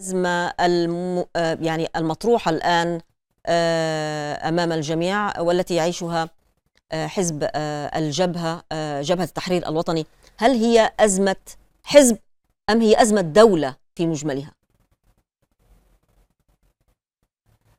الأزمة الم... آه، يعني المطروحة الآن آه، أمام الجميع والتي يعيشها آه، حزب الجبهة جبهة التحرير الوطني هل هي أزمة حزب أم هي أزمة دولة في مجملها؟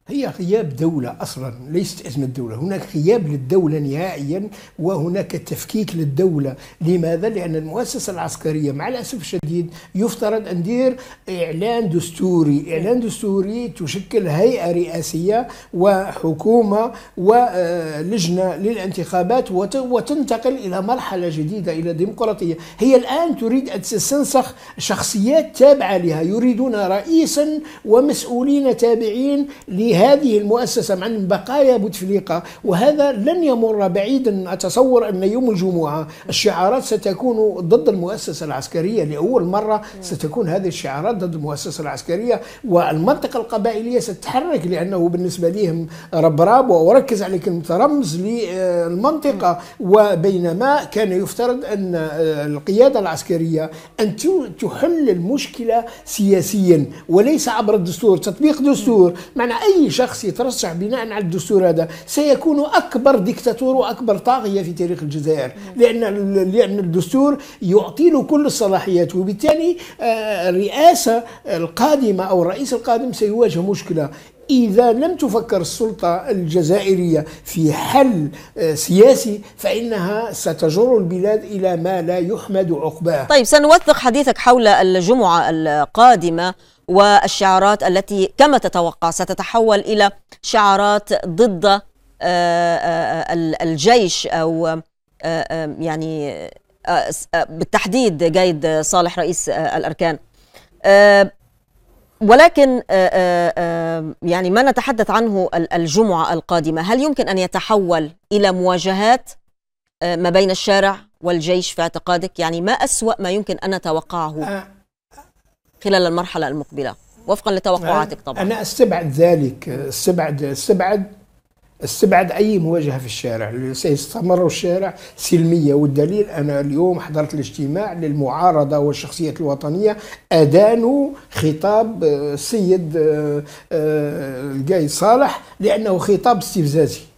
هي غياب دولة أصلا ليست أزمة دولة هناك غياب للدولة نهائيا وهناك تفكيك للدولة لماذا؟ لأن المؤسسة العسكرية مع الأسف الشديد يفترض أن دير إعلان دستوري إعلان دستوري تشكل هيئة رئاسية وحكومة ولجنة للانتخابات وتنتقل إلى مرحلة جديدة إلى ديمقراطية هي الآن تريد أن تستنسخ شخصيات تابعة لها يريدون رئيسا ومسؤولين تابعين لها هذه المؤسسة مع بقايا بوتفليقة وهذا لن يمر بعيدا أتصور أن يوم الجمعة الشعارات ستكون ضد المؤسسة العسكرية لأول مرة ستكون هذه الشعارات ضد المؤسسة العسكرية والمنطقة القبائلية ستتحرك لأنه بالنسبة لهم ربراب وأركز على كلمة رمز للمنطقة وبينما كان يفترض أن القيادة العسكرية أن تحل المشكلة سياسيا وليس عبر الدستور تطبيق دستور معنى أي اي شخص يترشح بناء على الدستور هذا سيكون اكبر ديكتاتور واكبر طاغيه في تاريخ الجزائر لان لان الدستور يعطي له كل الصلاحيات وبالتالي آه، الرئاسه القادمه او الرئيس القادم سيواجه مشكله إذا لم تفكر السلطة الجزائرية في حل آه، سياسي فإنها ستجر البلاد إلى ما لا يحمد عقباه طيب سنوثق حديثك حول الجمعة القادمة والشعارات التي كما تتوقع ستتحول إلى شعارات ضد آه، آه، الجيش أو يعني بالتحديد جيد صالح رئيس الأركان ولكن يعني ما نتحدث عنه الجمعة القادمة هل يمكن أن يتحول إلى مواجهات آه، ما بين الشارع والجيش في اعتقادك يعني ما أسوأ ما يمكن أن نتوقعه آه، خلال المرحلة المقبلة وفقا لتوقعاتك طبعا أنا أستبعد ذلك آه، أستبعد أستبعد استبعد اي مواجهه في الشارع سيستمر الشارع سلميه والدليل انا اليوم حضرت الاجتماع للمعارضه والشخصيات الوطنيه ادانوا خطاب السيد آه، آه، آه، القايد صالح لانه خطاب استفزازي